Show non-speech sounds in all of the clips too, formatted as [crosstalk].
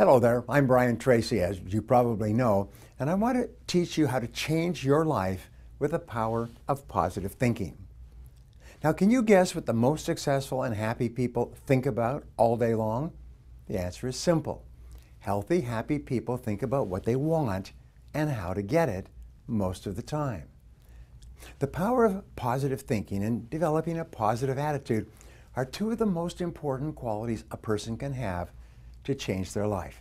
Hello there, I'm Brian Tracy, as you probably know, and I want to teach you how to change your life with the power of positive thinking. Now, can you guess what the most successful and happy people think about all day long? The answer is simple. Healthy, happy people think about what they want and how to get it most of the time. The power of positive thinking and developing a positive attitude are two of the most important qualities a person can have to change their life.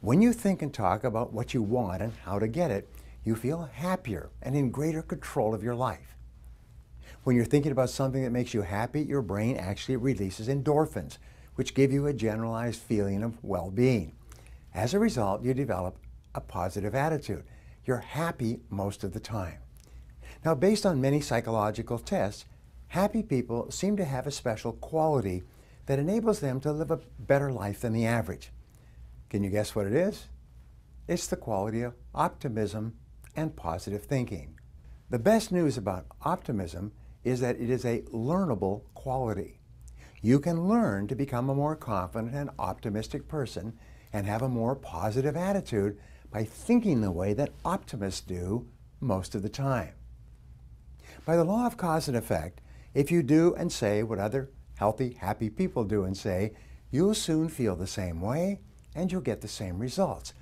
When you think and talk about what you want and how to get it, you feel happier and in greater control of your life. When you're thinking about something that makes you happy, your brain actually releases endorphins, which give you a generalized feeling of well being. As a result, you develop a positive attitude. You're happy most of the time. Now, based on many psychological tests, happy people seem to have a special quality that enables them to live a better life than the average. Can you guess what it is? It's the quality of optimism and positive thinking. The best news about optimism is that it is a learnable quality. You can learn to become a more confident and optimistic person and have a more positive attitude by thinking the way that optimists do most of the time. By the law of cause and effect, if you do and say what other healthy, happy people do and say, you'll soon feel the same way and you'll get the same results.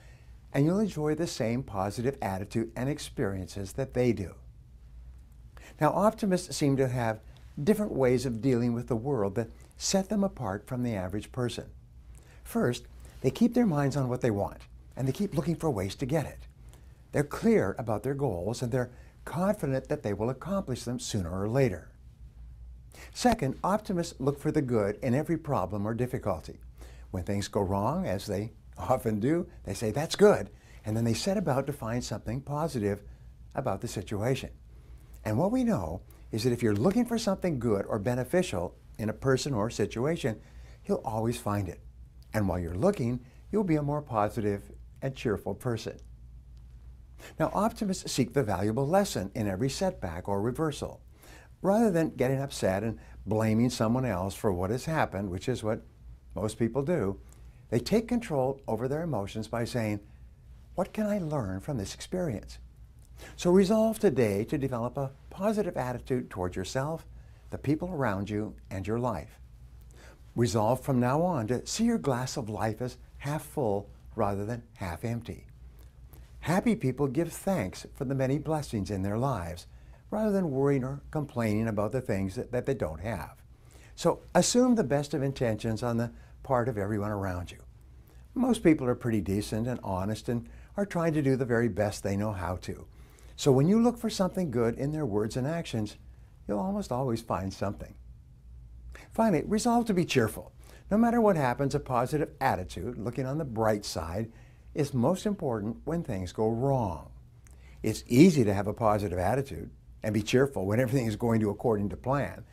And you'll enjoy the same positive attitude and experiences that they do. Now, optimists seem to have different ways of dealing with the world that set them apart from the average person. First, they keep their minds on what they want, and they keep looking for ways to get it. They're clear about their goals, and they're confident that they will accomplish them sooner or later. Second, optimists look for the good in every problem or difficulty. When things go wrong, as they [laughs] often do, they say, that's good, and then they set about to find something positive about the situation. And what we know is that if you're looking for something good or beneficial in a person or situation, you'll always find it. And while you're looking, you'll be a more positive and cheerful person. Now, optimists seek the valuable lesson in every setback or reversal rather than getting upset and blaming someone else for what has happened, which is what most people do, they take control over their emotions by saying, What can I learn from this experience? So resolve today to develop a positive attitude toward yourself, the people around you, and your life. Resolve from now on to see your glass of life as half full rather than half empty. Happy people give thanks for the many blessings in their lives rather than worrying or complaining about the things that, that they don't have. So assume the best of intentions on the part of everyone around you. Most people are pretty decent and honest and are trying to do the very best they know how to. So when you look for something good in their words and actions, you'll almost always find something. Finally, resolve to be cheerful. No matter what happens, a positive attitude, looking on the bright side, is most important when things go wrong. It's easy to have a positive attitude, and be cheerful when everything is going to according to plan.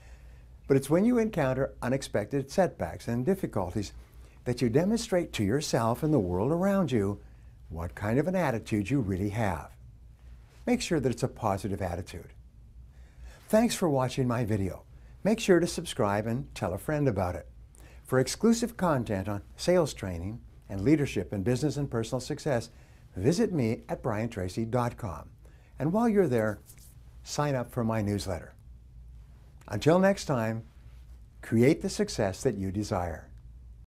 But it's when you encounter unexpected setbacks and difficulties that you demonstrate to yourself and the world around you what kind of an attitude you really have. Make sure that it's a positive attitude. Thanks for watching my video. Make sure to subscribe and tell a friend about it. For exclusive content on sales training and leadership and business and personal success, visit me at briantracy.com. And while you're there, sign up for my newsletter. Until next time, create the success that you desire.